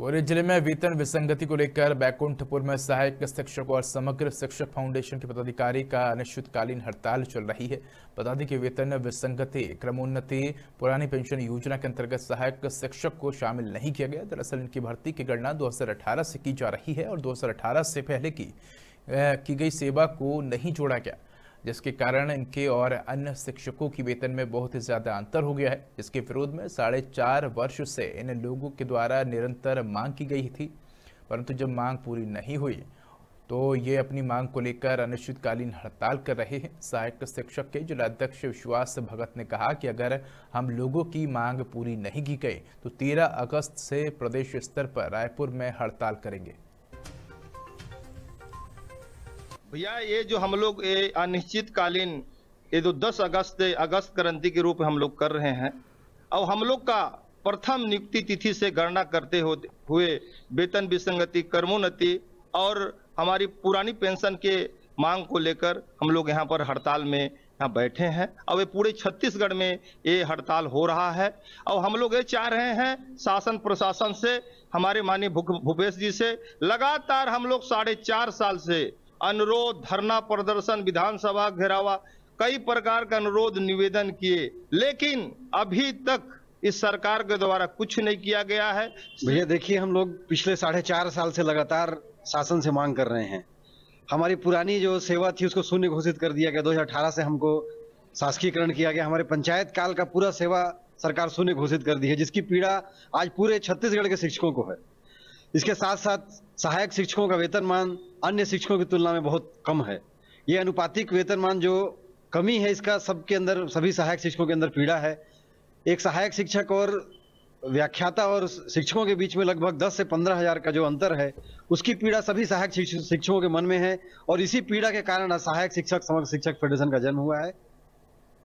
Korea जिले में वेतन विसंगति को लेकर बैकुंठपुर में सहायक शिक्षक और समग्र शिक्षक फाउंडेशन के पदाधिकारी का अनिश्चितकालीन हड़ताल चल रही है बता दें कि वेतन विसंगति क्रमोन्नति पुरानी पेंशन योजना के अंतर्गत सहायक शिक्षक को शामिल नहीं किया गया दरअसल इनकी भर्ती की गणना 2018 से की जा रही है और दो से पहले की की गई सेवा को नहीं जोड़ा गया जिसके कारण इनके और अन्य शिक्षकों की वेतन में बहुत ही ज़्यादा अंतर हो गया है जिसके विरोध में साढ़े चार वर्ष से इन लोगों के द्वारा निरंतर मांग की गई थी परंतु जब मांग पूरी नहीं हुई तो ये अपनी मांग को लेकर अनिश्चितकालीन हड़ताल कर रहे हैं सहायक शिक्षक के जिलाध्यक्ष विश्वास भगत ने कहा कि अगर हम लोगों की मांग पूरी नहीं की गई तो 13 अगस्त से प्रदेश स्तर पर रायपुर में हड़ताल करेंगे भैया ये जो हम लोग ये अनिश्चितकालीन ये जो 10 अगस्त अगस्त क्रांति के रूप हम लोग कर रहे हैं और हम लोग का प्रथम नियुक्ति तिथि से गणना करते हुए वेतन विसंगति कर्मोन्नति और हमारी पुरानी पेंशन के मांग को लेकर हम लोग यहाँ पर हड़ताल में यहाँ बैठे हैं और ये पूरे छत्तीसगढ़ में ये हड़ताल हो रहा है और हम लोग ये चाह रहे हैं शासन प्रशासन से हमारे माननीय भूपेश जी से लगातार हम लोग साढ़े चार साल से अनुरोध धरना प्रदर्शन विधानसभा घेरावा कई प्रकार का अनुरोध निवेदन किए लेकिन अभी तक इस सरकार के द्वारा कुछ नहीं किया गया है भैया देखिए हम लोग पिछले साढ़े चार साल से लगातार शासन से मांग कर रहे हैं हमारी पुरानी जो सेवा थी उसको शून्य घोषित कर दिया गया दो से हमको शासकीयकरण किया गया हमारे पंचायत काल का पूरा सेवा सरकार शून्य घोषित कर दी है जिसकी पीड़ा आज पूरे छत्तीसगढ़ के शिक्षकों को है इसके साथ साथ सहायक शिक्षकों का वेतनमान अन्य शिक्षकों की तुलना में बहुत कम है ये अनुपातिक वेतनमान जो कमी है इसका सबके अंदर सभी सहायक शिक्षकों के अंदर पीड़ा है एक सहायक शिक्षक और व्याख्याता और शिक्षकों के बीच में लगभग 10 से पंद्रह हजार का जो अंतर है उसकी पीड़ा सभी सहायक शिक्षकों के मन में है और इसी पीड़ा के कारण सहायक शिक्षक समग्र शिक्षक फेडरेशन का जन्म हुआ है